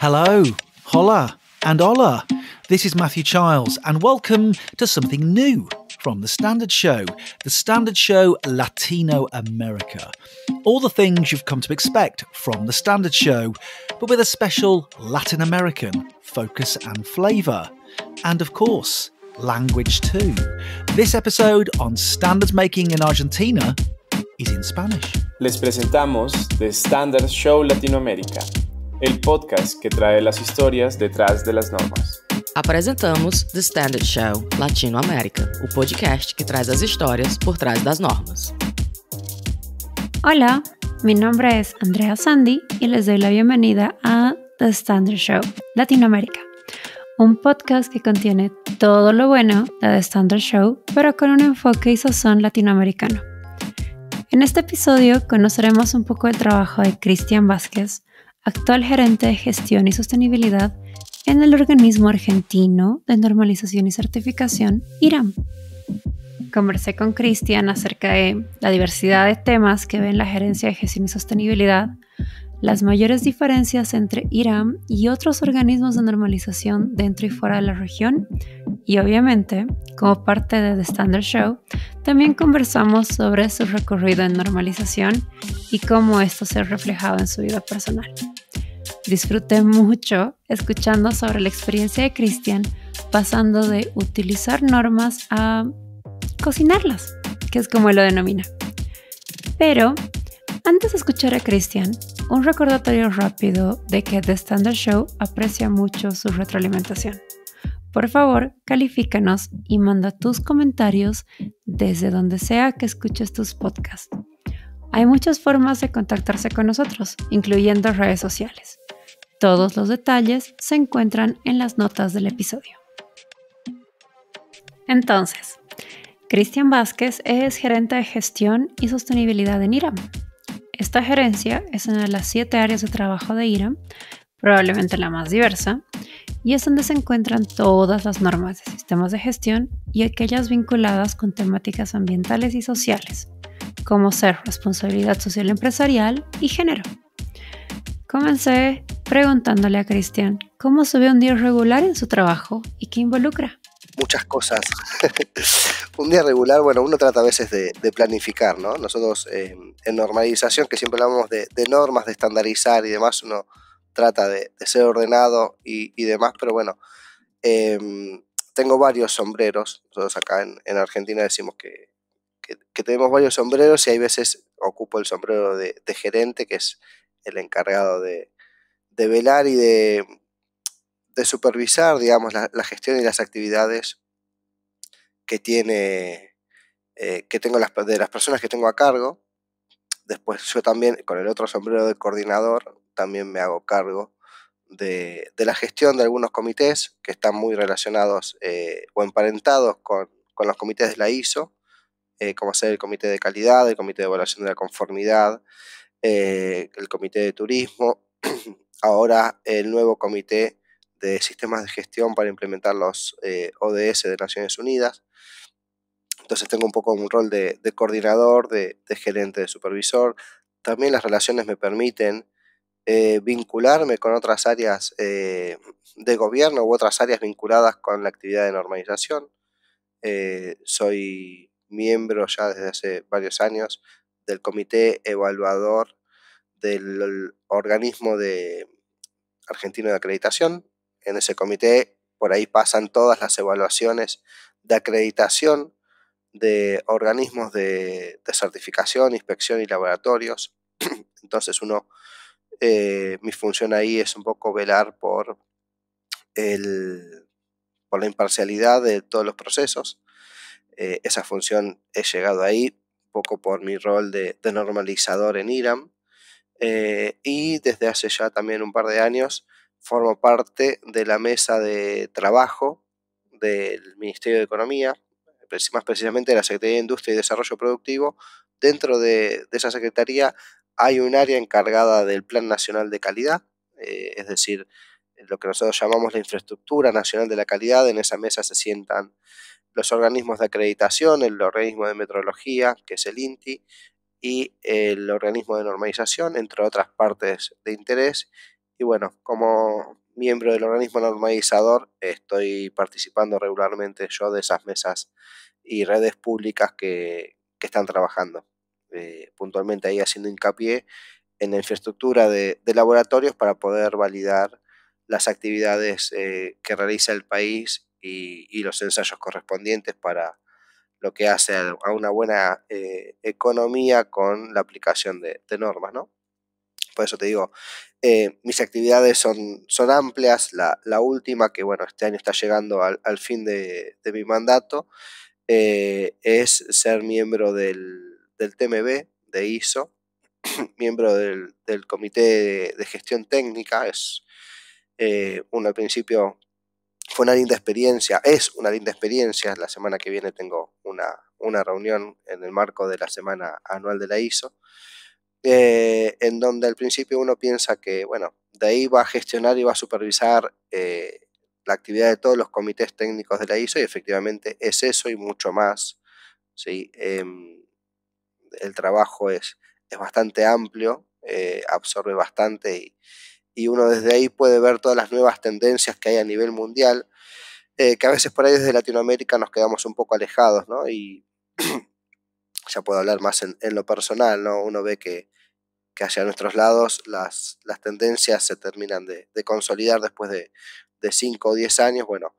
Hello, hola, and hola. This is Matthew Childs, and welcome to something new from The Standard Show, The Standard Show Latino America. All the things you've come to expect from The Standard Show, but with a special Latin American focus and flavour. And of course, language too. This episode on standards making in Argentina is in Spanish. Les presentamos The Standard Show Latinoamérica. el podcast que trae las historias detrás de las normas. Apresentamos The Standard Show Latinoamérica, el podcast que trae las historias por detrás de las normas. Hola, mi nombre es Andrea Sandy y les doy la bienvenida a The Standard Show Latinoamérica, un podcast que contiene todo lo bueno de The Standard Show, pero con un enfoque y sazón latinoamericano. En este episodio conoceremos un poco el trabajo de Cristian Vázquez, actual gerente de gestión y sostenibilidad en el organismo argentino de normalización y certificación, IRAM. Conversé con Cristian acerca de la diversidad de temas que ven la gerencia de gestión y sostenibilidad, las mayores diferencias entre Irán y otros organismos de normalización dentro y fuera de la región y obviamente, como parte de The Standard Show, también conversamos sobre su recorrido en normalización y cómo esto se ha reflejado en su vida personal. Disfruté mucho escuchando sobre la experiencia de Christian pasando de utilizar normas a cocinarlas, que es como él lo denomina. Pero antes de escuchar a Cristian, un recordatorio rápido de que The Standard Show aprecia mucho su retroalimentación. Por favor, califícanos y manda tus comentarios desde donde sea que escuches tus podcasts. Hay muchas formas de contactarse con nosotros, incluyendo redes sociales. Todos los detalles se encuentran en las notas del episodio. Entonces, Cristian Vázquez es gerente de gestión y sostenibilidad en IRAM, esta gerencia es una de las siete áreas de trabajo de IRAM, probablemente la más diversa, y es donde se encuentran todas las normas de sistemas de gestión y aquellas vinculadas con temáticas ambientales y sociales, como ser responsabilidad social empresarial y género. Comencé preguntándole a Cristian cómo se un día regular en su trabajo y qué involucra muchas cosas. un día regular, bueno, uno trata a veces de, planificar, ¿no? Nosotros eh, en normalización, que siempre hablamos de, normas, de estandarizar y demás, uno trata de, ser ordenado y, demás, pero bueno, em, tengo varios sombreros, nosotros acá en, Argentina decimos que, tenemos varios sombreros y hay veces ocupo el sombrero de gerente, que es el encargado de velar y de de supervisar, digamos, la, gestión y las actividades que tiene, eh, que tengo las, de las personas que tengo a cargo. Después yo también, con el otro sombrero de coordinador, también me hago cargo de, la gestión de algunos comités que están muy relacionados eh, o emparentados con, los comités de la ISO, eh, como ser el comité de calidad, el comité de evaluación de la conformidad, el comité de turismo, ahora el nuevo comité de sistemas de gestión para implementar los eh, ODS de Naciones Unidas. Entonces tengo un poco un rol de, coordinador, de, gerente, de supervisor. También las relaciones me permiten eh, vincularme con otras áreas eh, de gobierno u otras áreas vinculadas con la actividad de normalización. soy miembro ya desde hace varios años del comité evaluador del organismo de argentino de acreditación, en ese comité, por ahí pasan todas las evaluaciones de acreditación de organismos de, certificación, inspección y laboratorios. Entonces uno, eh, mi función ahí es un poco velar por, por la imparcialidad de todos los procesos. Eh, esa función he llegado ahí un poco por mi rol de, normalizador en IRAM. Eh, y desde hace ya también un par de años formo parte de la mesa de trabajo del Ministerio de Economía, más precisamente de la Secretaría de Industria y Desarrollo Productivo. Dentro de, esa Secretaría hay un área encargada del Plan Nacional de Calidad, eh, es decir, lo que nosotros llamamos la infraestructura nacional de la calidad. En esa mesa se sientan los organismos de acreditación, el organismo de metrología, que es el INTI, y el organismo de normalización, entre otras partes de interés, y bueno, como miembro del organismo normalizador, estoy participando regularmente yo de esas mesas y redes públicas que, que están trabajando. Eh, puntualmente ahí haciendo hincapié en la infraestructura de, laboratorios para poder validar las actividades eh, que realiza el país y, los ensayos correspondientes para lo que hace a una buena eh, economía con la aplicación de, de normas, ¿no? Por eso te digo, eh, mis actividades son, son amplias. La, última, que bueno, este año está llegando al, fin de, mi mandato, eh, es ser miembro del, TMB, de ISO, miembro del, Comité de, Gestión Técnica. Es eh, al principio fue una linda experiencia, es una linda experiencia. La semana que viene tengo una, una reunión en el marco de la semana anual de la ISO. Eh, en donde al principio uno piensa que, bueno, de ahí va a gestionar y va a supervisar eh, la actividad de todos los comités técnicos de la ISO y efectivamente es eso y mucho más. ¿sí? Em, el trabajo es, es bastante amplio, eh, absorbe bastante y, uno desde ahí puede ver todas las nuevas tendencias que hay a nivel mundial, que a veces por ahí desde Latinoamérica nos quedamos un poco alejados, ¿no? ya puedo hablar más en, lo personal, ¿no? Uno ve que, hacia nuestros lados las, las tendencias se terminan de, consolidar después de, de 5 o diez años. Bueno,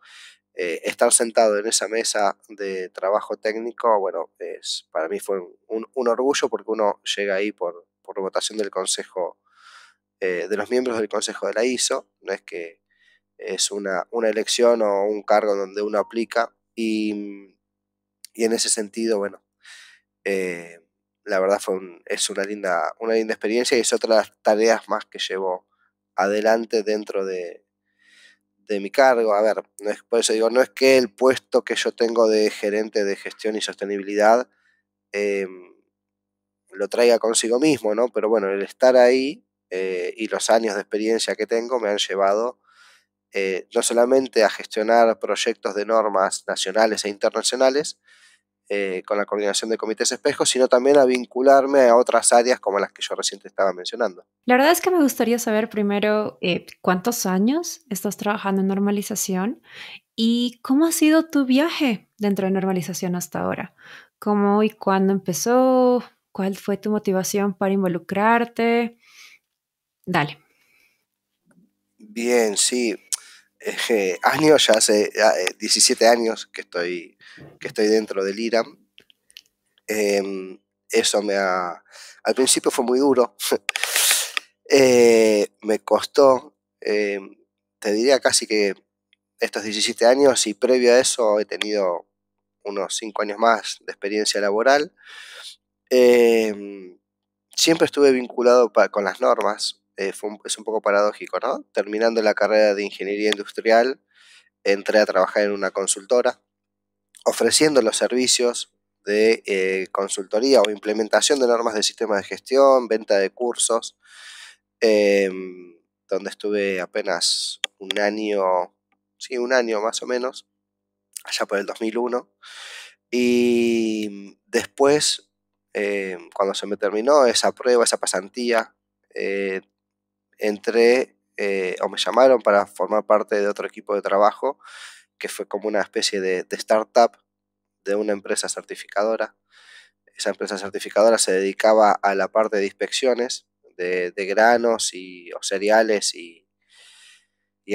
eh, estar sentado en esa mesa de trabajo técnico, bueno, es, para mí fue un, orgullo porque uno llega ahí por, votación del Consejo, eh, de los miembros del Consejo de la ISO, no es que es una, una elección o un cargo donde uno aplica y en ese sentido, bueno, eh, la verdad fue es una linda, una linda experiencia y es otra de las tareas más que llevo adelante dentro de, mi cargo. A ver, no es, por eso digo, no es que el puesto que yo tengo de gerente de gestión y sostenibilidad eh, lo traiga consigo mismo, ¿no? Pero bueno, el estar ahí eh, y los años de experiencia que tengo me han llevado no solamente a gestionar proyectos de normas nacionales e internacionales, eh, con la coordinación de comités espejos, sino también a vincularme a otras áreas como las que yo recién estaba mencionando. La verdad es que me gustaría saber primero eh, cuántos años estás trabajando en normalización y cómo ha sido tu viaje dentro de normalización hasta ahora. ¿Cómo y cuándo empezó? ¿Cuál fue tu motivación para involucrarte? Dale. Bien, sí. años, ya hace 17 eh, años que estoy que estoy dentro del IRAM. Em, eso me ha... Al principio fue muy duro. Eh, me costó, em, te diría casi que estos 17 años y previo a eso he tenido unos 5 años más de experiencia laboral. Em, siempre estuve vinculado con las normas. Eh, es un poco paradójico, ¿no? Terminando la carrera de ingeniería industrial, entré a trabajar en una consultora ofreciendo los servicios de eh, consultoría o implementación de normas de sistema de gestión, venta de cursos, em, donde estuve apenas un año, sí, un año más o menos, allá por el 2001. Y después, em, cuando se me terminó esa prueba, esa pasantía, eh, entré eh, o me llamaron para formar parte de otro equipo de trabajo que fue como una especie de, startup de una empresa certificadora. Esa empresa certificadora se dedicaba a la parte de inspecciones de, granos y, o cereales y,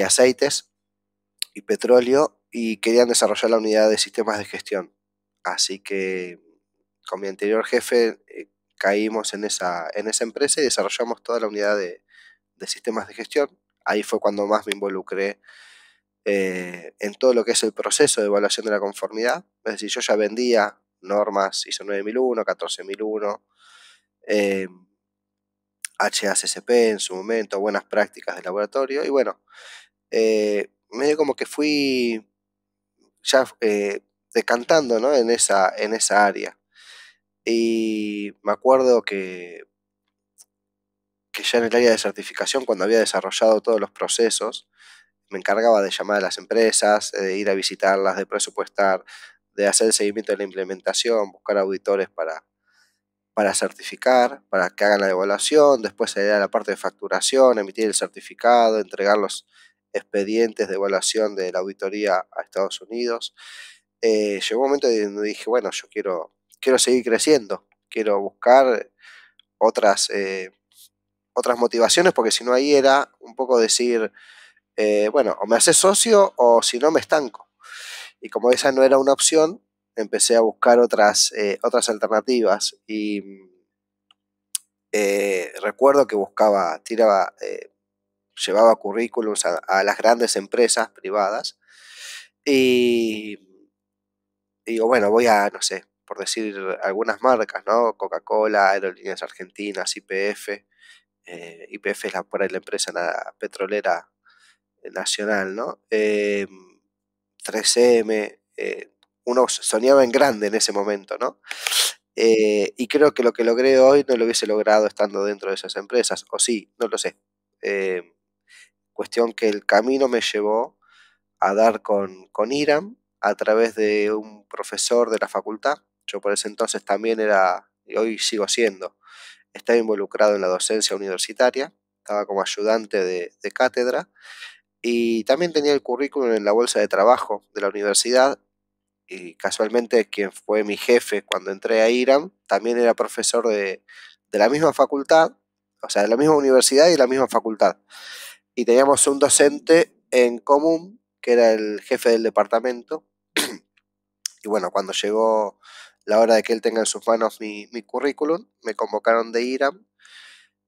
aceites y petróleo y querían desarrollar la unidad de sistemas de gestión. Así que con mi anterior jefe eh, caímos en esa, en esa empresa y desarrollamos toda la unidad de, de sistemas de gestión. Ahí fue cuando más me involucré eh, en todo lo que es el proceso de evaluación de la conformidad. Es decir, yo ya vendía normas ISO 9001, 14001, HACCP en su momento, buenas prácticas de laboratorio. Y bueno, eh, medio como que fui ya eh, decantando ¿no? en, esa, en esa área. Y me acuerdo que, que ya en el área de certificación, cuando había desarrollado todos los procesos, me encargaba de llamar a las empresas, eh, de ir a visitarlas, de presupuestar, de hacer el seguimiento de la implementación, buscar auditores para, para certificar, para que hagan la evaluación, después se a la parte de facturación, emitir el certificado, entregar los expedientes de evaluación de la auditoría a Estados Unidos. Eh, llegó un momento donde dije, bueno, yo quiero, quiero seguir creciendo, quiero buscar otras, eh, otras motivaciones, porque si no ahí era un poco decir, eh, bueno, o me haces socio o si no me estanco. Y como esa no era una opción, empecé a buscar otras, eh, otras alternativas y eh, recuerdo que buscaba, tiraba, llevaba currículums a, las grandes empresas privadas y digo, bueno, voy a, no sé, por decir algunas marcas, ¿no? Coca-Cola, Aerolíneas Argentinas, IPF. IPF es la, la empresa la petrolera eh, nacional, ¿no? 3M, eh, eh, uno soñaba en grande en ese momento, ¿no? y creo que lo que logré hoy no lo hubiese logrado estando dentro de esas empresas, o sí, no lo sé. cuestión que el camino me llevó a dar con, con Iram a través de un profesor de la facultad. Yo por ese entonces también era, y hoy sigo siendo, estaba involucrado en la docencia universitaria, estaba como ayudante de, de cátedra y también tenía el currículum en la bolsa de trabajo de la universidad. Y casualmente quien fue mi jefe cuando entré a IRAM también era profesor de, la misma facultad, o sea, de la misma universidad y de la misma facultad. Y teníamos un docente en común que era el jefe del departamento. y bueno, cuando llegó la hora de que él tenga en sus manos mi, currículum, me convocaron de IRAM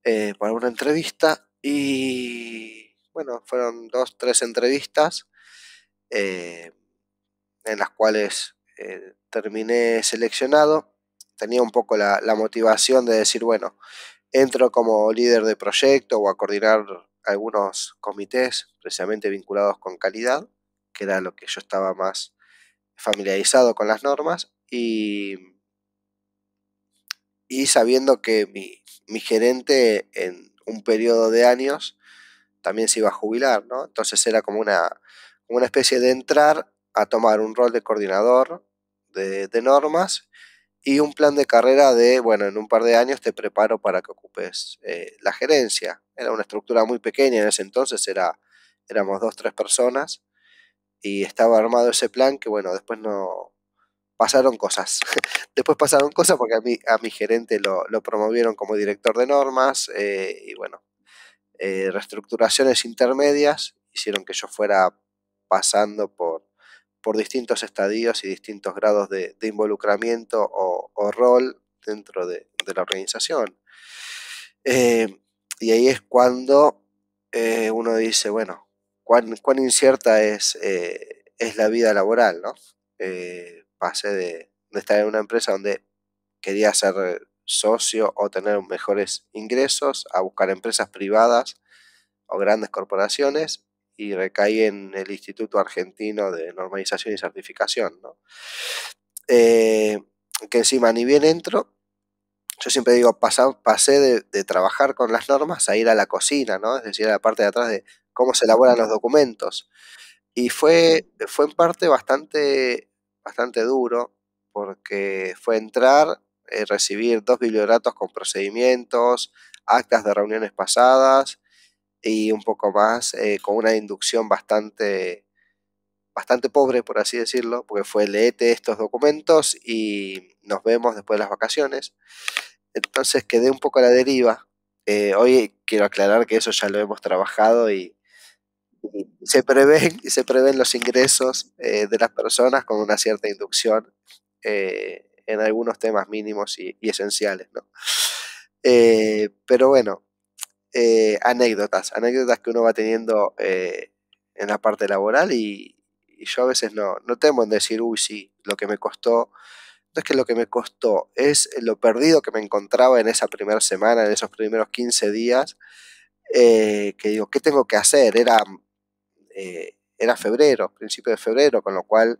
eh, para una entrevista y bueno, fueron dos, tres entrevistas eh, en las cuales eh, terminé seleccionado. Tenía un poco la, motivación de decir, bueno, entro como líder de proyecto o a coordinar algunos comités precisamente vinculados con calidad, que era lo que yo estaba más familiarizado con las normas y, sabiendo que mi, mi gerente en un periodo de años también se iba a jubilar, ¿no? Entonces era como una, una especie de entrar a tomar un rol de coordinador de, normas y un plan de carrera de, bueno, en un par de años te preparo para que ocupes eh, la gerencia. Era una estructura muy pequeña en ese entonces, era, éramos dos, tres personas y estaba armado ese plan que, bueno, después no... Pasaron cosas. después pasaron cosas porque a, mi a mi gerente lo, lo promovieron como director de normas eh, y bueno, eh, reestructuraciones intermedias hicieron que yo fuera pasando por, por distintos estadios y distintos grados de, involucramiento o, rol dentro de, la organización. Eh, y ahí es cuando eh, uno dice, bueno, cuán, cuán incierta es, es la vida laboral, ¿no? pasé de, estar en una empresa donde quería ser socio o tener mejores ingresos, a buscar empresas privadas o grandes corporaciones y recaí en el Instituto Argentino de Normalización y Certificación. Eh, que encima ni bien entro, yo siempre digo, pasé de, trabajar con las normas a ir a la cocina, ¿no? es decir, a la parte de atrás de cómo se elaboran los documentos. Y fue, fue en parte bastante, bastante duro, porque fue entrar eh, recibir dos biblioratos con procedimientos, actas de reuniones pasadas y un poco más eh, con una inducción bastante, bastante pobre, por así decirlo, porque fue leete estos documentos y nos vemos después de las vacaciones. Entonces quedé un poco a la deriva. Eh, hoy quiero aclarar que eso ya lo hemos trabajado y, se prevén, se prevén los ingresos de las personas con una cierta inducción. Eh, en algunos temas mínimos y, esenciales, ¿no? Eh, pero bueno, eh, anécdotas, anécdotas que uno va teniendo eh, en la parte laboral y, yo a veces no, no temo en decir, uy, sí, lo que me costó, no es que lo que me costó, es lo perdido que me encontraba en esa primera semana, en esos primeros 15 días, que digo, ¿qué tengo que hacer? Era, era febrero, principio de febrero, con lo cual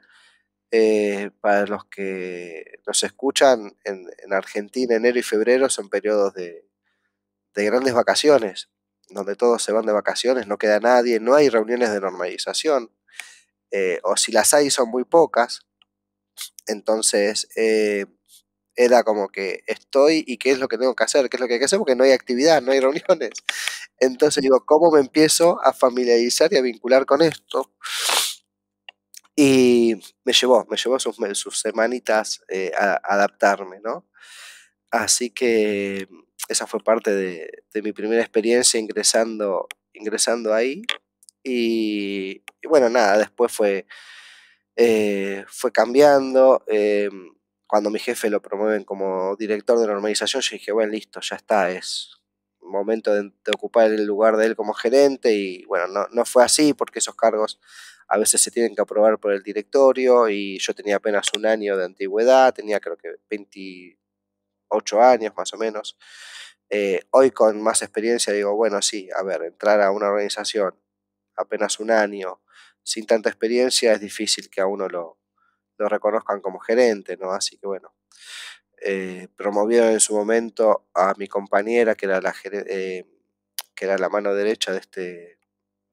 eh, para los que nos escuchan en, Argentina, enero y febrero son periodos de, grandes vacaciones, donde todos se van de vacaciones, no queda nadie, no hay reuniones de normalización, eh, o si las hay son muy pocas. Entonces eh, era como que estoy y qué es lo que tengo que hacer, qué es lo que hay que hacer, porque no hay actividad, no hay reuniones. Entonces digo, ¿cómo me empiezo a familiarizar y a vincular con esto? Y me llevó, me llevó sus, semanitas eh, a adaptarme, ¿no? Así que esa fue parte de, mi primera experiencia ingresando, ingresando ahí. Y, bueno, nada, después fue, eh, fue cambiando. Eh, cuando mi jefe lo promueven como director de normalización yo dije, bueno, listo, ya está, es momento de, de ocupar el lugar de él como gerente. Y bueno, no, no fue así porque esos cargos a veces se tienen que aprobar por el directorio y yo tenía apenas un año de antigüedad, tenía creo que 28 años más o menos. Eh, hoy con más experiencia digo, bueno, sí, a ver, entrar a una organización apenas un año, sin tanta experiencia, es difícil que a uno lo, reconozcan como gerente, ¿no? Así que bueno, eh, promovieron en su momento a mi compañera, que era la, eh, que era la mano derecha de este,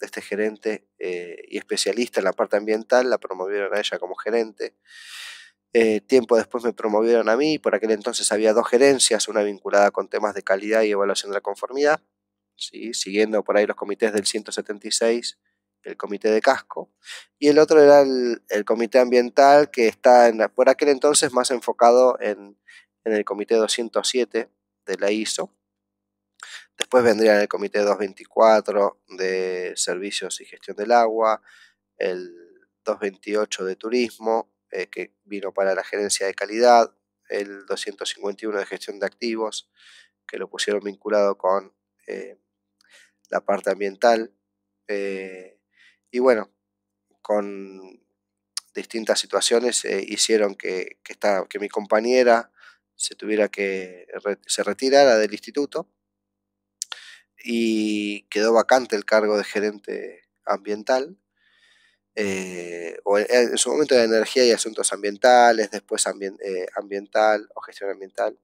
de este gerente eh, y especialista en la parte ambiental, la promovieron a ella como gerente. Eh, tiempo después me promovieron a mí, por aquel entonces había dos gerencias, una vinculada con temas de calidad y evaluación de la conformidad, siguiendo por ahí los comités del 176, el comité de casco, y el otro era el, comité ambiental que está en, por aquel entonces más enfocado en, en el comité 207 de la ISO, Después vendrían el Comité 224 de Servicios y Gestión del Agua, el 228 de Turismo, eh, que vino para la Gerencia de Calidad, el 251 de Gestión de Activos, que lo pusieron vinculado con eh, la parte ambiental. Eh, y bueno, con distintas situaciones hicieron que, que mi compañera se tuviera que se retirara del instituto y quedó vacante el cargo de gerente ambiental. Eh, o eh, en, su momento de energía y asuntos ambientales, después eh, ambiental o gestión ambiental.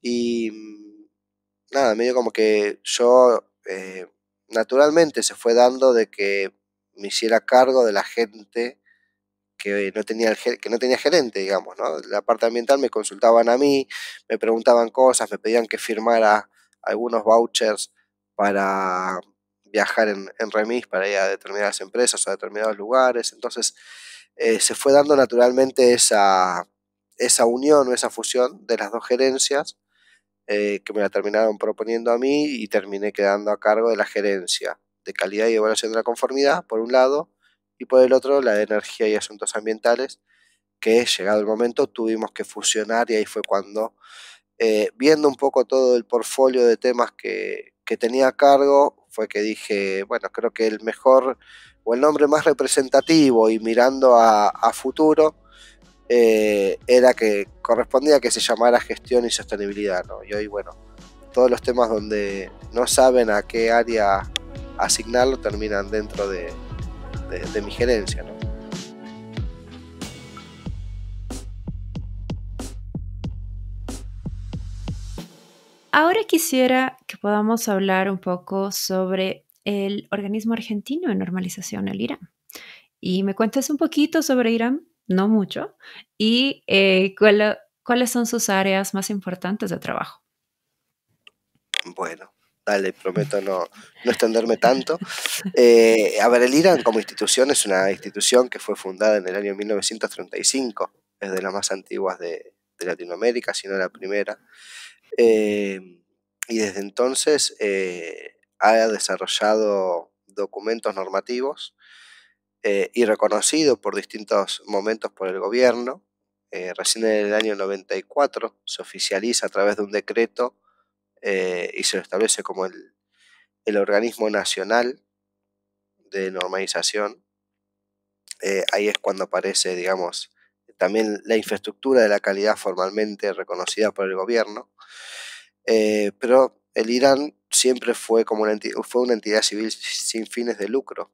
Y mm, nada, medio como que yo naturalmente se fue dando de que me hiciera cargo de la gente que no tenía que no tenía gerente, digamos, ¿no? La parte ambiental me consultaban a mí, me preguntaban cosas, me pedían que firmara algunos vouchers para viajar en, remis para ir a determinadas empresas, o a determinados lugares. Entonces eh, se fue dando naturalmente esa, unión o esa fusión de las dos gerencias eh, que me la terminaron proponiendo a mí y terminé quedando a cargo de la gerencia de calidad y evaluación de la conformidad, por un lado, y por el otro la de energía y asuntos ambientales, que llegado el momento tuvimos que fusionar y ahí fue cuando, eh, viendo un poco todo el portfolio de temas que, que tenía a cargo fue que dije, bueno, creo que el mejor o el nombre más representativo y mirando a, futuro eh, era que correspondía que se llamara gestión y sostenibilidad, ¿no? Y hoy, bueno, todos los temas donde no saben a qué área asignarlo terminan dentro de, de mi gerencia, ¿no? Ahora quisiera que podamos hablar un poco sobre el organismo argentino de normalización, el IRAM. Y me cuentas un poquito sobre IRAM, no mucho, y eh, cuáles son sus áreas más importantes de trabajo. Bueno, dale, prometo no, no extenderme tanto. Eh, a ver, el IRAM como institución es una institución que fue fundada en el año 1935, es de las más antiguas de, de Latinoamérica, si no la primera. Em, y desde entonces eh, ha desarrollado documentos normativos eh, y reconocido por distintos momentos por el gobierno. Eh, recién en el año 94 se oficializa a través de un decreto y se lo establece como el, el organismo nacional de normalización. ahí es cuando aparece, digamos, también la infraestructura de la calidad formalmente reconocida por el gobierno. Eh, pero el Irán siempre fue, como una entidad, fue una entidad civil sin fines de lucro.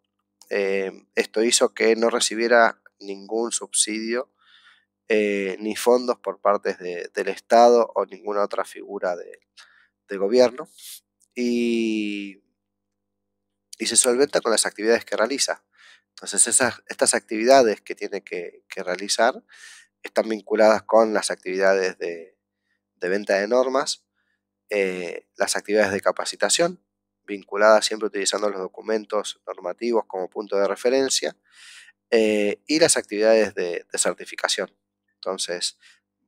Eh, esto hizo que no recibiera ningún subsidio eh, ni fondos por parte del Estado o ninguna otra figura de, gobierno y se solventa con las actividades que realiza. Entonces, estas actividades que tiene que, realizar están vinculadas con las actividades de, venta de normas, eh, las actividades de capacitación, vinculadas siempre utilizando los documentos normativos como punto de referencia, eh, y las actividades de, certificación. Entonces,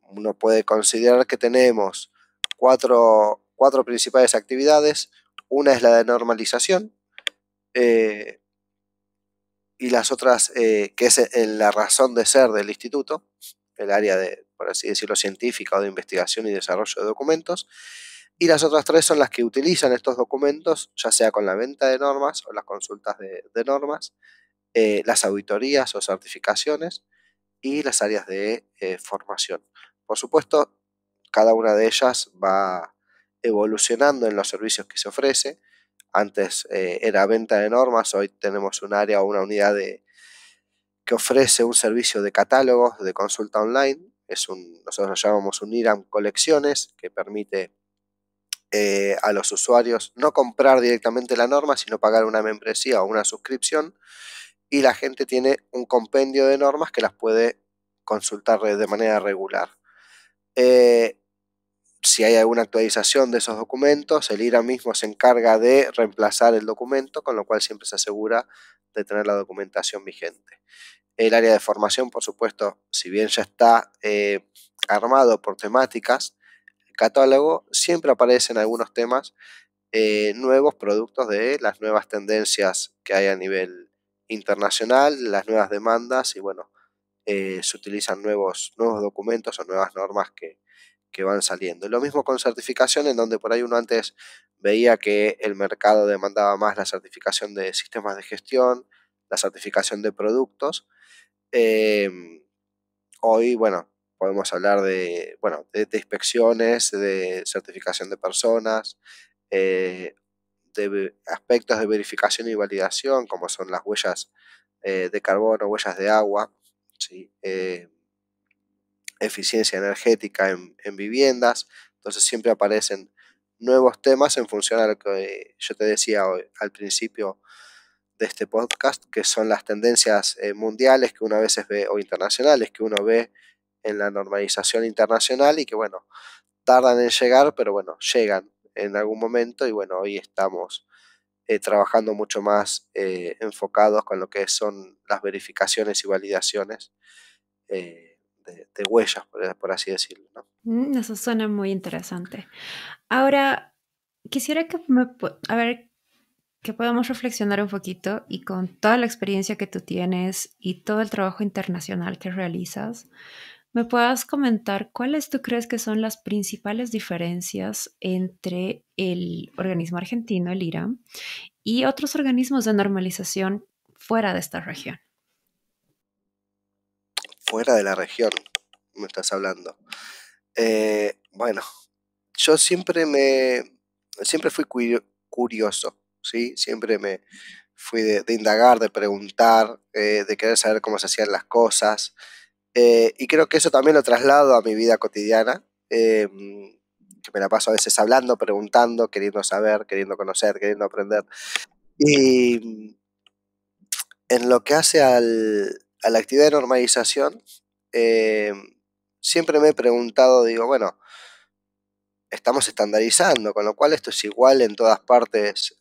uno puede considerar que tenemos cuatro, cuatro principales actividades. Una es la de normalización, eh, y las otras, eh, que es eh, la razón de ser del instituto, el área de, por así decirlo, científica o de investigación y desarrollo de documentos, y las otras tres son las que utilizan estos documentos, ya sea con la venta de normas o las consultas de, normas, eh, las auditorías o certificaciones y las áreas de formación. Por supuesto, cada una de ellas va evolucionando en los servicios que se ofrece, antes eh, era venta de normas, hoy tenemos un área o una unidad de, que ofrece un servicio de catálogos de consulta online. Es un, nosotros lo llamamos un IRAM Colecciones, que permite eh, a los usuarios no comprar directamente la norma, sino pagar una membresía o una suscripción. Y la gente tiene un compendio de normas que las puede consultar de manera regular. Eh, si hay alguna actualización de esos documentos, el IRA mismo se encarga de reemplazar el documento, con lo cual siempre se asegura de tener la documentación vigente. El área de formación, por supuesto, si bien ya está eh, armado por temáticas, el catálogo siempre aparecen algunos temas eh, nuevos productos de las nuevas tendencias que hay a nivel internacional, las nuevas demandas y bueno, eh, se utilizan nuevos, nuevos documentos o nuevas normas que, que van saliendo. lo mismo con certificación, en donde por ahí uno antes veía que el mercado demandaba más la certificación de sistemas de gestión, la certificación de productos. Em, hoy, bueno, podemos hablar de, bueno, inspecciones, de certificación de personas, eh, de aspectos de verificación y validación, como son las huellas eh, de carbono, huellas de agua, ¿sí? Eh, eficiencia energética en, viviendas. Entonces siempre aparecen nuevos temas en función a lo que yo te decía al principio de este podcast, que son las tendencias eh, mundiales que uno a veces ve, o internacionales, que uno ve en la normalización internacional y que, bueno, tardan en llegar, pero bueno, llegan en algún momento y, bueno, hoy estamos eh, trabajando mucho más eh, enfocados con lo que son las verificaciones y validaciones de, huellas, por, así decirlo. Mm, eso suena muy interesante. Ahora, quisiera que me... A ver, que podamos reflexionar un poquito y con toda la experiencia que tú tienes y todo el trabajo internacional que realizas, me puedas comentar cuáles tú crees que son las principales diferencias entre el organismo argentino, el Iram y otros organismos de normalización fuera de esta región fuera de la región, me estás hablando. Eh, bueno, yo siempre me, siempre fui curioso, ¿sí? Siempre me fui de, indagar, de preguntar, eh, de querer saber cómo se hacían las cosas. Eh, y creo que eso también lo traslado a mi vida cotidiana, em, que me la paso a veces hablando, preguntando, queriendo saber, queriendo conocer, queriendo aprender. Y en lo que hace al, a la actividad de normalización, eh, siempre me he preguntado, digo, bueno, estamos estandarizando, con lo cual esto es igual en todas partes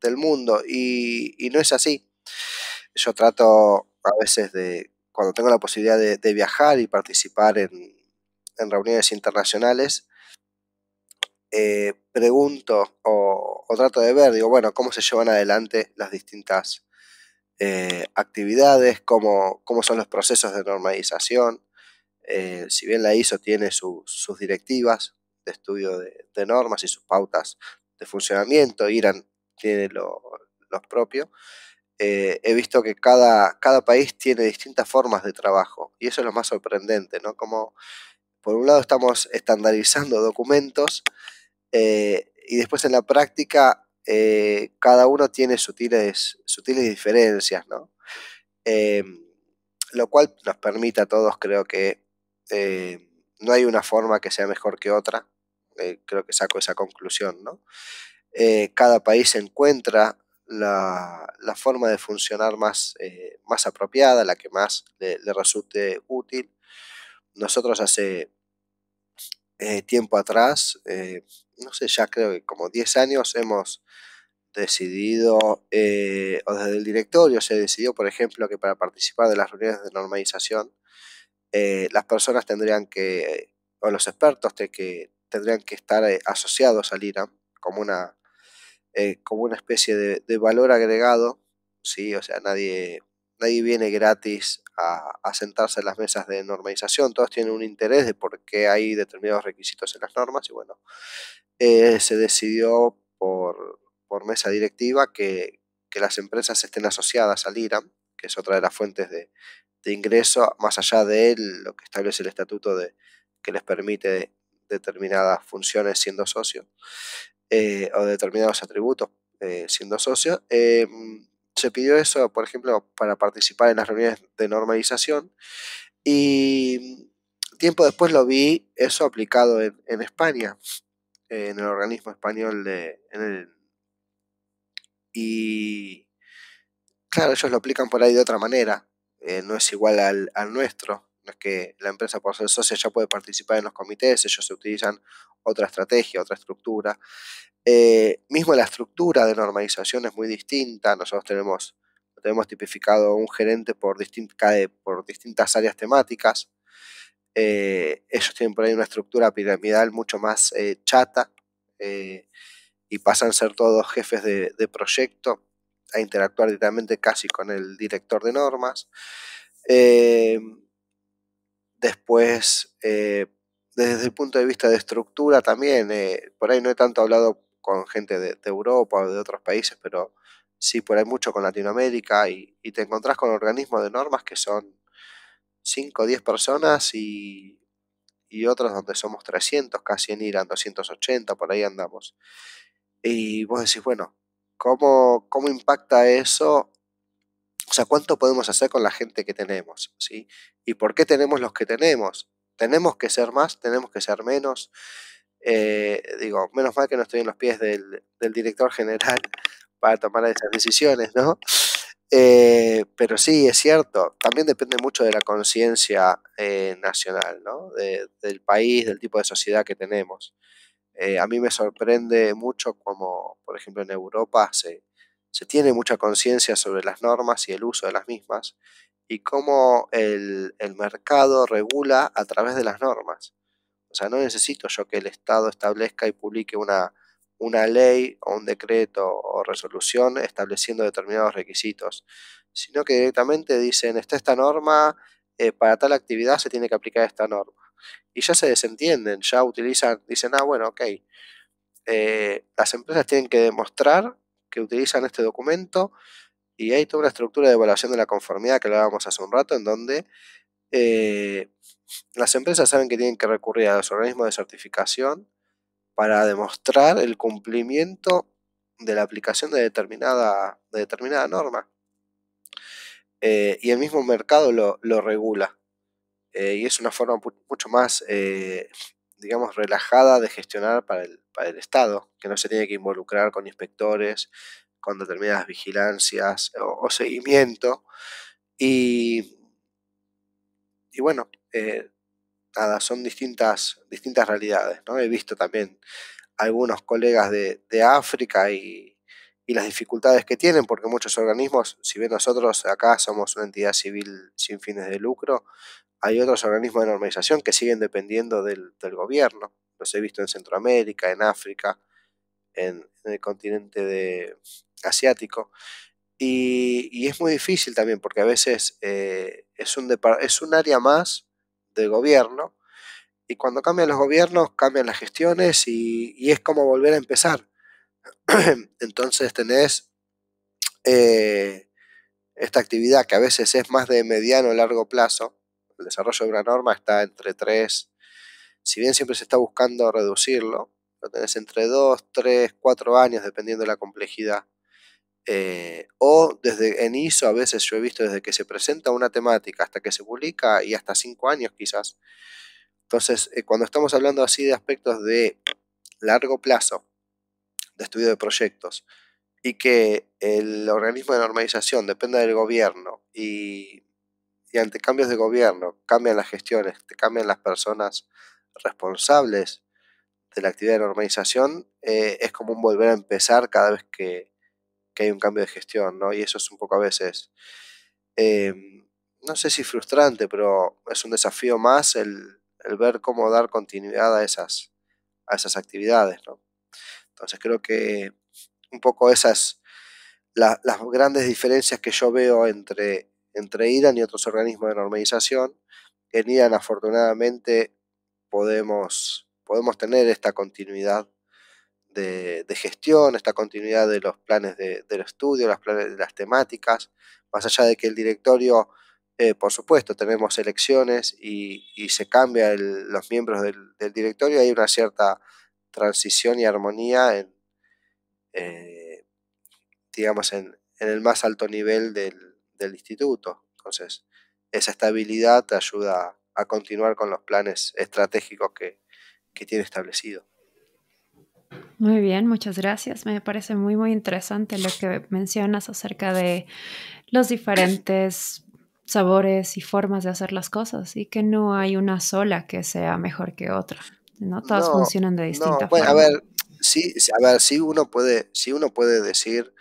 del mundo y, no es así. Yo trato a veces de, cuando tengo la posibilidad de, viajar y participar en, reuniones internacionales, eh, pregunto o, o, trato de ver, digo, bueno, cómo se llevan adelante las distintas eh, actividades, cómo, cómo, son los procesos de normalización. Eh, si bien la ISO tiene sus directivas de estudio de, normas y sus pautas de funcionamiento, Irán tiene los propios, eh, he visto que cada, cada país tiene distintas formas de trabajo y eso es lo más sorprendente, ¿no? Como por un lado estamos estandarizando documentos y después en la práctica eh, cada uno tiene sutiles, sutiles diferencias, ¿no? Eh, lo cual nos permite a todos, creo que eh, no hay una forma que sea mejor que otra, creo que saco esa conclusión, ¿no? cada país encuentra la, forma de funcionar más, más apropiada, la que más le, resulte útil. Nosotros hace tiempo atrás no sé, ya creo que como 10 años hemos decidido, eh, o desde el directorio se decidió, por ejemplo, que para participar de las reuniones de normalización, eh, las personas tendrían que, o los expertos que tendrían que estar eh, asociados al IRAM como una, como una especie de, valor agregado, ¿sí? o sea, nadie, nadie viene gratis a, a sentarse en las mesas de normalización, todos tienen un interés de por qué hay determinados requisitos en las normas y bueno, eh, se decidió por, mesa directiva que, las empresas estén asociadas al IRAM, que es otra de las fuentes de, ingreso, más allá de lo que establece el estatuto de, que les permite determinadas funciones siendo socios eh, o determinados atributos eh, siendo socios. se pidió eso, por ejemplo, para participar en las reuniones de normalización y tiempo después lo vi eso aplicado en España en el organismo español de, en y claro, ellos lo aplican por ahí de otra manera, eh, no es igual al, nuestro, no es que la empresa por ser socia ya puede participar en los comités, ellos se utilizan otra estrategia, otra estructura. Eh, mismo la estructura de normalización es muy distinta, nosotros tenemos, tenemos tipificado un gerente por, por distintas áreas temáticas, eh, ellos tienen por ahí una estructura piramidal mucho más eh, chata eh, y pasan a ser todos jefes de, proyecto a interactuar directamente casi con el director de normas. después, desde el punto de vista de estructura también, por ahí no he tanto hablado con gente de, Europa o de otros países, pero sí por ahí mucho con Latinoamérica y, y te encontrás con organismos de normas que son 5 o 10 personas y, y otros donde somos 300, casi en Irán, 280, por ahí andamos. Y vos decís, bueno, ¿cómo, cómo impacta eso? O sea, ¿cuánto podemos hacer con la gente que tenemos? ¿sí? ¿Y por qué tenemos los que tenemos? ¿Tenemos que ser más? ¿Tenemos que ser menos? Eh, digo, menos mal que no estoy en los pies del, del director general para tomar esas decisiones, ¿no? Eh, pero sí, es cierto, también depende mucho de la conciencia eh, nacional, ¿no? del país, del tipo de sociedad que tenemos. Eh, a mí me sorprende mucho como, por ejemplo, en Europa se, se tiene mucha conciencia sobre las normas y el uso de las mismas y cómo el, el mercado regula a través de las normas. O sea, no necesito yo que el Estado establezca y publique una, una ley o un decreto o resolución estableciendo determinados requisitos, sino que directamente dicen, está esta norma, eh, para tal actividad se tiene que aplicar esta norma. Y ya se desentienden, ya utilizan, dicen, ah, bueno, ok, eh, las empresas tienen que demostrar que utilizan este documento y hay toda una estructura de evaluación de la conformidad que hablábamos hace un rato, en donde eh, las empresas saben que tienen que recurrir a los organismos de certificación para demostrar el cumplimiento de la aplicación de determinada, determinada norma. Eh, y el mismo mercado lo, regula. Eh, y es una forma mucho más, eh, digamos, relajada de gestionar para el, Estado, que no se tiene que involucrar con inspectores, con determinadas vigilancias o, seguimiento. Y, y bueno, son distintas, distintas realidades. ¿no? He visto también algunos colegas de, África y, las dificultades que tienen, porque muchos organismos, si bien nosotros acá somos una entidad civil sin fines de lucro, hay otros organismos de normalización que siguen dependiendo del, gobierno. Los he visto en Centroamérica, en África, en, el continente de, asiático. Y, es muy difícil también, porque a veces eh, es, un es un área más de gobierno. Y cuando cambian los gobiernos, cambian las gestiones y, es como volver a empezar. Entonces tenés eh, esta actividad que a veces es más de mediano o largo plazo. El desarrollo de una norma está entre tres, si bien siempre se está buscando reducirlo, lo tenés entre dos, tres, cuatro años dependiendo de la complejidad. Eh, o desde en ISO a veces yo he visto desde que se presenta una temática hasta que se publica y hasta cinco años quizás. Entonces, eh, cuando estamos hablando así de aspectos de largo plazo, de estudio de proyectos, y que el organismo de normalización depende del gobierno y, ante cambios de gobierno cambian las gestiones, cambian las personas responsables de la actividad de normalización, eh, es común volver a empezar cada vez que, que hay un cambio de gestión, ¿no? Y eso es un poco a veces, em, no sé si frustrante, pero es un desafío más el, ver cómo dar continuidad a esas, a esas actividades, ¿no? Entonces creo que un poco esas, las grandes diferencias que yo veo entre, entre IRAN y otros organismos de normalización, en IRAN afortunadamente podemos, podemos tener esta continuidad de, gestión, esta continuidad de los planes de, del estudio, las, planes, las temáticas, más allá de que el directorio, eh, por supuesto, tenemos elecciones y, se cambia los miembros del, directorio, hay una cierta transición y armonía en, eh, digamos, en, el más alto nivel del, del instituto. Entonces, esa estabilidad te ayuda a continuar con los planes estratégicos que, que tiene establecido. Muy bien, muchas gracias. Me parece muy, muy interesante lo que mencionas acerca de los diferentes sabores y formas de hacer las cosas y que no hay una sola que sea mejor que otra, ¿no? Todas funcionan de distinta no, pues, A ver, sí, a ver, sí uno puede, sí uno puede decir,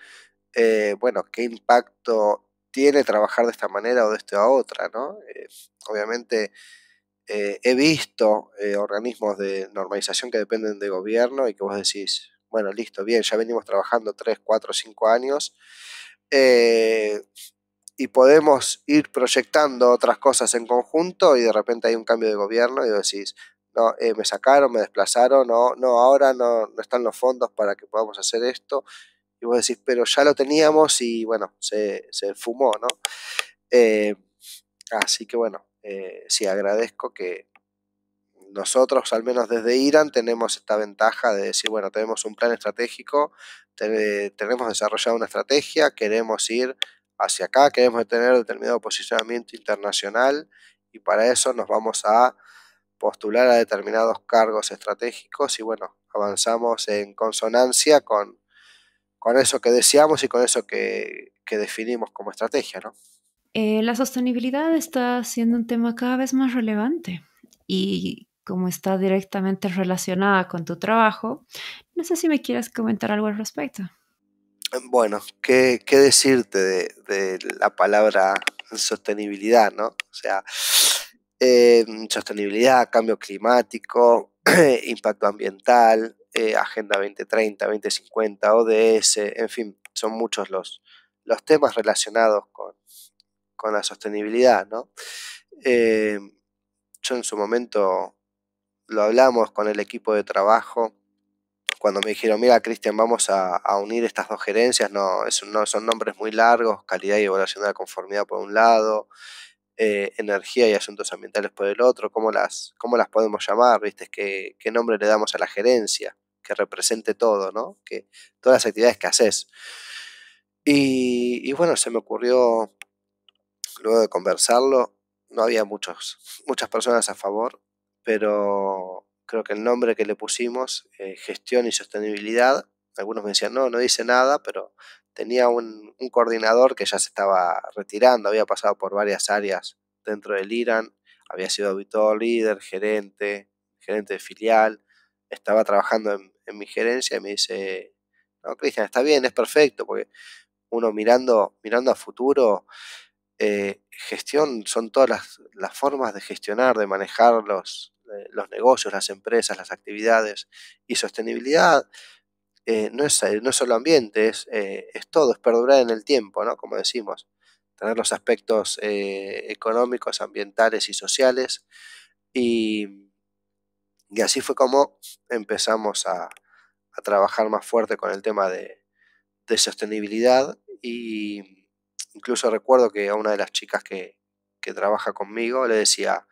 eh, bueno, qué impacto tiene trabajar de esta manera o de esta otra, ¿no? Eh, obviamente eh, he visto eh, organismos de normalización que dependen de gobierno y que vos decís, bueno, listo, bien, ya venimos trabajando 3, 4, 5 años eh, y podemos ir proyectando otras cosas en conjunto y de repente hay un cambio de gobierno y vos decís, no, me sacaron, me desplazaron, no, no, ahora no, están los fondos para que podamos hacer esto. Y vos decís, pero ya lo teníamos y bueno, se, se fumó, ¿no? así que bueno, eh, sí agradezco que nosotros, al menos desde Irán, tenemos esta ventaja de decir, bueno, tenemos un plan estratégico, tenemos desarrollado una estrategia, queremos ir hacia acá, queremos tener determinado posicionamiento internacional y para eso nos vamos a postular a determinados cargos estratégicos y bueno, avanzamos en consonancia con, eso que deseamos y con eso que, que definimos como estrategia, ¿no? Eh, la sostenibilidad está siendo un tema cada vez más relevante y como está directamente relacionada con tu trabajo, no sé si me quieres comentar algo al respecto. Bueno, ¿qué, decirte de, la palabra sostenibilidad, no? O sea, eh, sostenibilidad, cambio climático, impacto ambiental, eh, Agenda 2030, 2050, ODS, en fin, son muchos los temas relacionados con, con la sostenibilidad, ¿no? Eh, yo en su momento lo hablamos con el equipo de trabajo. Cuando me dijeron, mira, Cristian, vamos a, unir estas dos gerencias, no, son nombres muy largos, calidad y evaluación de la conformidad por un lado, eh, energía y asuntos ambientales por el otro, ¿cómo las, cómo las podemos llamar? ¿Viste? ¿Qué, nombre le damos a la gerencia? Que represente todo, ¿no? Que todas las actividades que haces. y, bueno, se me ocurrió luego de conversarlo, no había muchos, muchas personas a favor, pero creo que el nombre que le pusimos, eh, gestión y sostenibilidad, algunos me decían, no, no dice nada, pero tenía un, coordinador que ya se estaba retirando, había pasado por varias áreas dentro del IRAN, había sido auditor, líder, gerente, gerente de filial, estaba trabajando en, mi gerencia y me dice, no, Cristian, está bien, es perfecto, porque uno mirando, mirando a futuro, eh, gestión son todas las, formas de gestionar, de manejar los, eh, los, negocios, las empresas, las actividades y sostenibilidad. Eh, no, es, no solo ambiente, es, es, todo, es perdurar en el tiempo, ¿no? Como decimos, tener los aspectos económicos, ambientales y sociales. Y, y, así fue como empezamos a, trabajar más fuerte con el tema de, de sostenibilidad y incluso recuerdo que a una de las chicas que, trabaja conmigo le decía,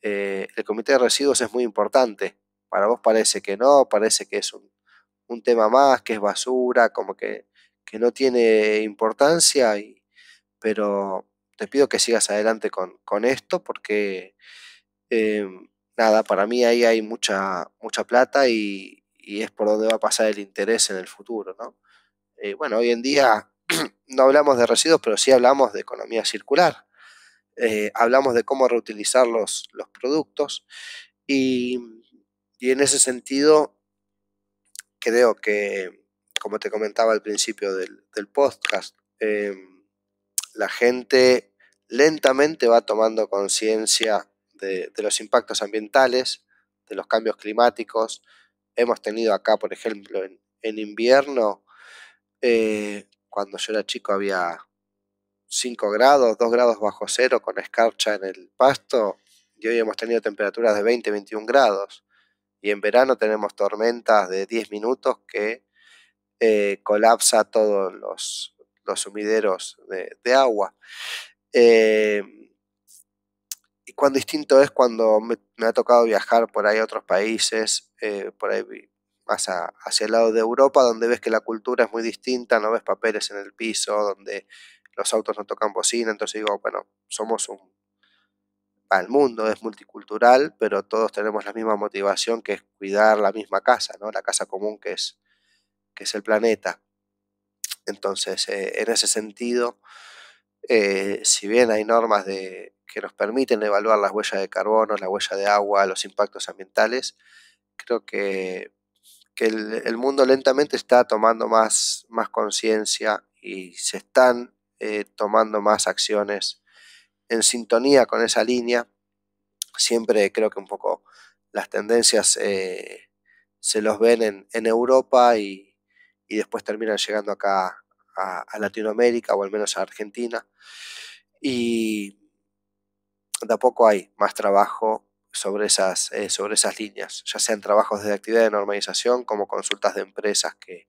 eh, el comité de residuos es muy importante, para vos parece que no, parece que es un, tema más, que es basura, como que, no tiene importancia, y, pero te pido que sigas adelante con, esto porque... Eh, nada, para mí ahí hay mucha, mucha plata y, es por donde va a pasar el interés en el futuro, ¿no? Eh, bueno, hoy en día no hablamos de residuos, pero sí hablamos de economía circular. Eh, hablamos de cómo reutilizar los, los productos y, en ese sentido creo que, como te comentaba al principio del, podcast, em, la gente lentamente va tomando conciencia de, los impactos ambientales, de los cambios climáticos. Hemos tenido acá, por ejemplo, en, invierno, eh, cuando yo era chico había 5 grados, 2 grados bajo cero con escarcha en el pasto y hoy hemos tenido temperaturas de 20, 21 grados. Y en verano tenemos tormentas de 10 minutos que eh, colapsa todos los, los sumideros de, agua. Em, y cuán distinto es cuando me, ha tocado viajar por ahí a otros países, eh, por ahí hacia el lado de Europa, donde ves que la cultura es muy distinta, no ves papeles en el piso, donde los autos no tocan bocina, entonces digo, bueno, somos un... El mundo es multicultural, pero todos tenemos la misma motivación que es cuidar la misma casa, ¿no? La casa común que es, que es el planeta. Entonces, eh, en ese sentido, eh, si bien hay normas que nos permiten evaluar las huellas de carbono, la huella de agua, los impactos ambientales, creo que el, mundo lentamente está tomando más, más conciencia y se están eh, tomando más acciones en sintonía con esa línea. Siempre creo que un poco las tendencias eh, se los ven en, Europa y, después terminan llegando acá a, Latinoamérica o al menos a Argentina. Y de a poco hay más trabajo sobre esas, eh, sobre esas líneas, ya sean trabajos de actividad de normalización como consultas de empresas que,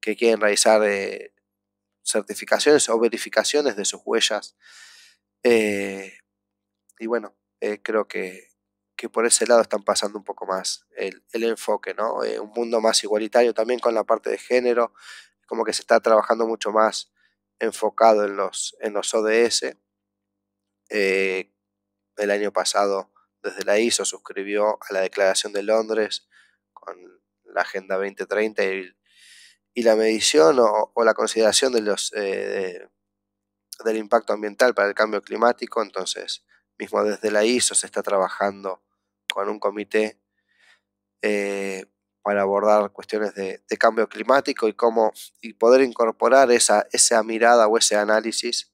quieren realizar eh, certificaciones o verificaciones de sus huellas. Eh, y bueno, creo que, por ese lado están pasando un poco más el, el enfoque, ¿no? un mundo más igualitario también con la parte de género, como que se está trabajando mucho más enfocado en los, en los ODS. el año pasado desde la ISO suscribió a la Declaración de Londres con la Agenda 2030 y, la medición o, la consideración de los, eh, del impacto ambiental para el cambio climático. Entonces, mismo desde la ISO se está trabajando con un comité eh, para abordar cuestiones de, cambio climático y cómo y poder incorporar esa, esa mirada o ese análisis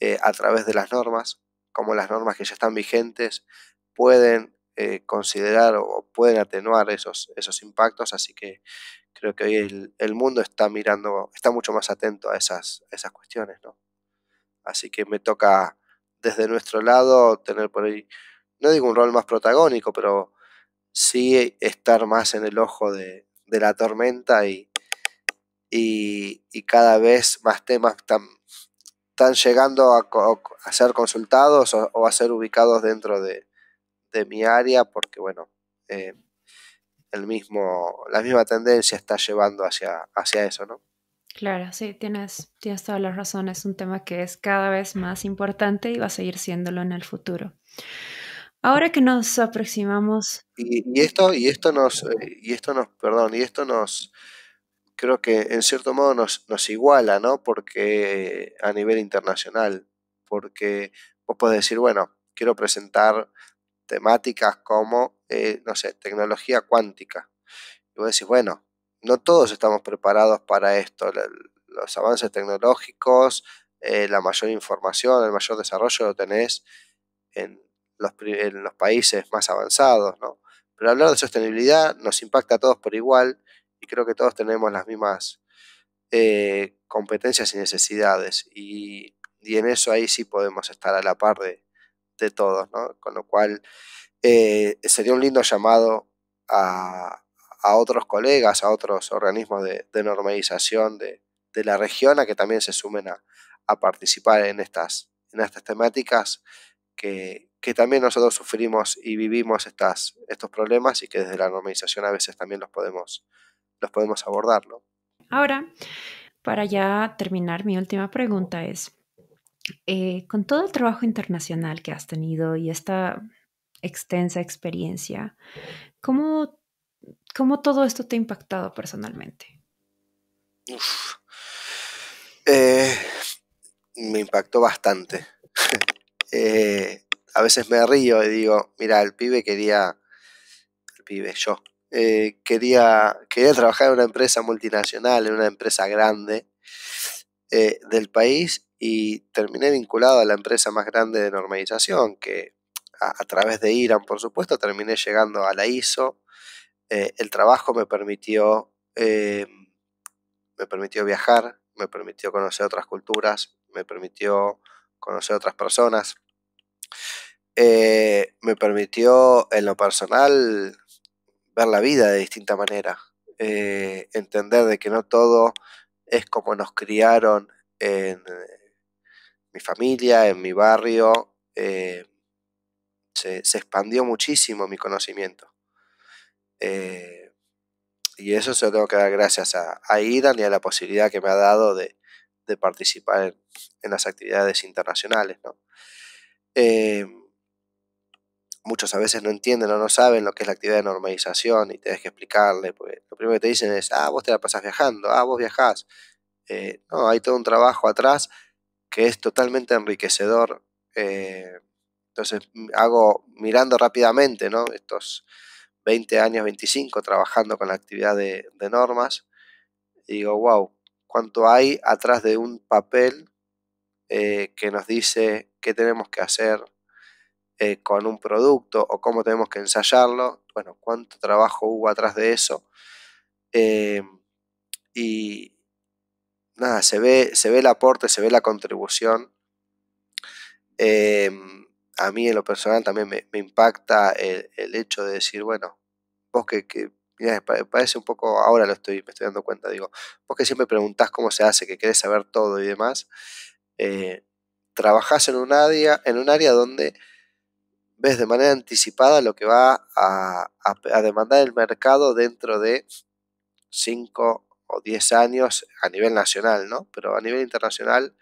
eh, a través de las normas, como las normas que ya están vigentes pueden eh, considerar o pueden atenuar esos, esos impactos, así que creo que hoy el, mundo está mirando, está mucho más atento a esas, esas cuestiones, Así que me toca desde nuestro lado tener por ahí, no digo un rol más protagónico, pero sí estar más en el ojo de, la tormenta y, cada vez más temas están, están llegando a, ser consultados o, a ser ubicados dentro de, de mi área porque, bueno, eh, el mismo, la misma tendencia está llevando hacia, hacia eso, ¿no? Claro, sí, tienes, tienes toda las razones Es un tema que es cada vez más importante y va a seguir siéndolo en el futuro. Ahora que nos aproximamos. Y, esto, y esto nos, eh, y esto nos, perdón, y esto nos creo que en cierto modo nos, nos iguala, ¿no? Porque eh, a nivel internacional. Porque vos podés decir, bueno, quiero presentar temáticas como, eh, no sé, tecnología cuántica. Y vos decís, bueno, no todos estamos preparados para esto. Los avances tecnológicos, eh, la mayor información, el mayor desarrollo lo tenés en los, en los países más avanzados, ¿no? Pero hablar de sostenibilidad nos impacta a todos por igual y creo que todos tenemos las mismas eh, competencias y necesidades y, y en eso ahí sí podemos estar a la par de, de todos, ¿no? Con lo cual eh, sería un lindo llamado a, otros colegas, a otros organismos de, normalización de, la región a que también se sumen a, participar en estas, en estas temáticas que, que, también nosotros sufrimos y vivimos estas, estos problemas y que desde la normalización a veces también los podemos, los podemos abordar, ¿no? Ahora, para ya terminar, mi última pregunta es, eh, con todo el trabajo internacional que has tenido y esta extensa experiencia, ¿cómo, todo esto te ha impactado personalmente? Eh, me impactó bastante. Eh, a veces me río y digo, mira, el pibe quería, el pibe, yo, quería, quería trabajar en una empresa multinacional, en una empresa grande del país y terminé vinculado a la empresa más grande de normalización, que a, través de IRAN, por supuesto, terminé llegando a la ISO. Eh, el trabajo me permitió, eh, me permitió viajar, me permitió conocer otras culturas, me permitió conocer otras personas, eh, me permitió en lo personal ver la vida de distinta manera, entender de que no todo es como nos criaron en, mi familia, en mi barrio, eh, se, se, expandió muchísimo mi conocimiento. Eh, y eso se lo tengo que dar gracias a, a Idan y a la posibilidad que me ha dado de, participar en, las actividades internacionales. Eh, muchos a veces no entienden o no saben lo que es la actividad de normalización y tenés que explicarle. lo primero que te dicen es, ah, vos te la pasás viajando, ah, vos viajás. no, hay todo un trabajo atrás que es totalmente enriquecedor. Eh, entonces mm, hago, mirando rápidamente, Estos 20 años, 25, trabajando con la actividad de, normas, digo, wow, cuánto hay atrás de un papel eh, que nos dice qué tenemos que hacer eh, con un producto o cómo tenemos que ensayarlo. Bueno, cuánto trabajo hubo atrás de eso. y, nada, se ve, se ve el aporte, se ve la contribución. Em, a mí en lo personal también me, impacta el, hecho de decir, bueno, vos que, mira, parece un poco, ahora lo estoy, me estoy dando cuenta, digo, vos que siempre preguntás cómo se hace, que querés saber todo y demás, trabajas eh, trabajás en un área, en un área donde ves de manera anticipada lo que va a, demandar el mercado dentro de 5 o 10 años a nivel nacional, ¿no? Pero a nivel internacional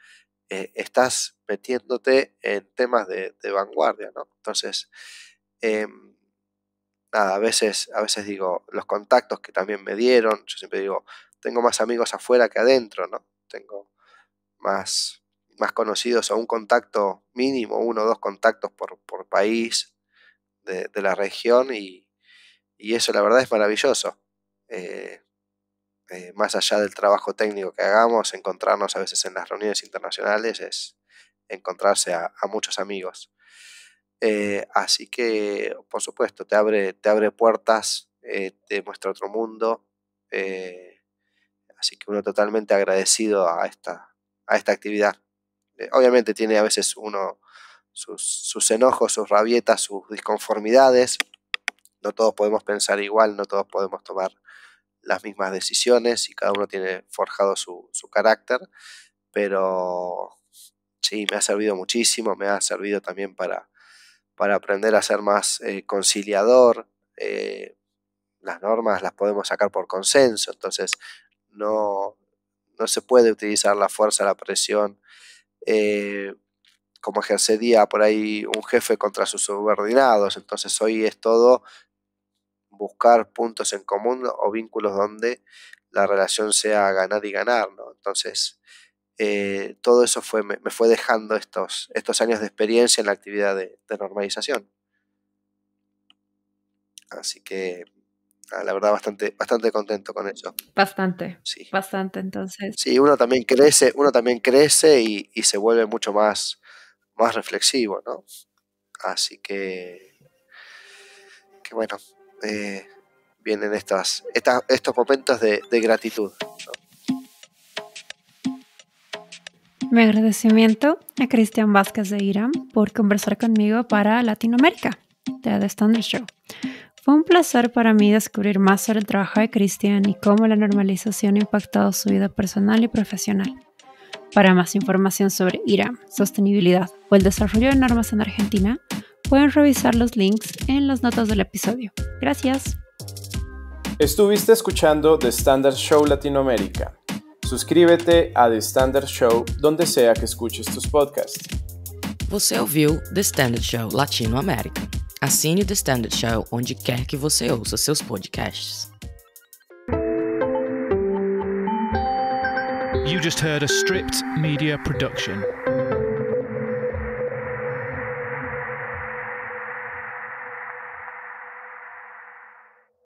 eh, estás metiéndote en temas de, vanguardia, ¿no? Entonces, em, nada, a veces, a veces digo, los contactos que también me dieron, yo siempre digo, tengo más amigos afuera que adentro, ¿no? Tengo más, más conocidos o un contacto mínimo, uno o dos contactos por, país de, la región y, y, eso la verdad es maravilloso. Eh, este, más allá del trabajo técnico que hagamos, encontrarnos a veces en las reuniones internacionales es encontrarse a, muchos amigos. Eh, así que, por supuesto, te abre, te abre puertas, eh, te muestra otro mundo. Eh, así que uno totalmente agradecido a esta, a esta actividad. obviamente tiene a veces uno sus enojos, sus rabietas, sus disconformidades. No todos podemos pensar igual, no todos podemos tomar las mismas decisiones y cada uno tiene forjado su, su carácter, pero sí, me ha servido muchísimo, me ha servido también para, para aprender a ser más eh, conciliador. Eh, las normas las podemos sacar por consenso, entonces no, no se puede utilizar la fuerza, la presión, eh, como ejercería por ahí un jefe contra sus subordinados, entonces hoy es todo buscar puntos en común o vínculos donde la relación sea ganar y ganar, ¿no? Entonces, eh, todo eso fue, me, fue dejando estos, estos años de experiencia en la actividad de, normalización. Así que, la verdad, bastante, bastante contento con eso. Bastante. Sí. Bastante, entonces. Sí, uno también crece, uno también crece y, se vuelve mucho más, más reflexivo, ¿no? Así que, que bueno, eh, vienen estas, estos momentos de, gratitud. Mi agradecimiento a Cristian Vázquez de IRAM por conversar conmigo para Latinoamérica de The Standard Show. Fue un placer para mí descubrir más sobre el trabajo de Cristian y cómo la normalización ha impactado su vida personal y profesional. Para más información sobre IRAM, sostenibilidad o el desarrollo de normas en Argentina, pueden revisar los links en las notas del episodio. Gracias. Estuviste escuchando The Standard Show Latinoamérica. Suscríbete a The Standard Show donde sea que escuches tus podcasts. Você ouviu The Standard Show Latinoamérica. Assine The Standard Show onde quer que você ouça seus podcasts. You just heard a stripped media production.